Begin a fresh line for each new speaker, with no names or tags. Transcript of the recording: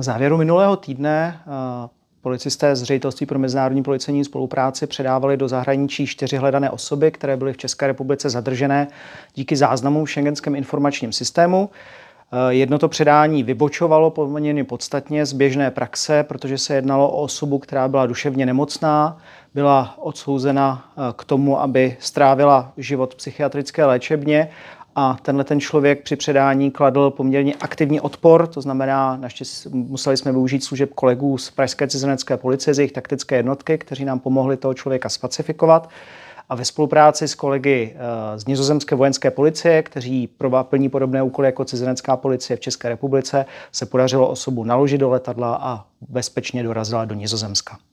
závěru minulého týdne eh, policisté z Ředitelství pro mezinárodní policejní spolupráci předávali do zahraničí čtyři hledané osoby, které byly v České republice zadržené díky záznamům v šengenském informačním systému. Eh, jedno to předání vybočovalo poměrně podstatně z běžné praxe, protože se jednalo o osobu, která byla duševně nemocná, byla odsouzena eh, k tomu, aby strávila život v psychiatrické léčebně a tenhle ten člověk při předání kladl poměrně aktivní odpor, to znamená, naštěstí museli jsme využít služeb kolegů z Pražské cizinecké policie, z jejich taktické jednotky, kteří nám pomohli toho člověka spacifikovat a ve spolupráci s kolegy eh, z nizozemské vojenské policie, kteří plní podobné úkoly jako cizinecká policie v České republice, se podařilo osobu naložit do letadla a bezpečně dorazila do Nizozemska.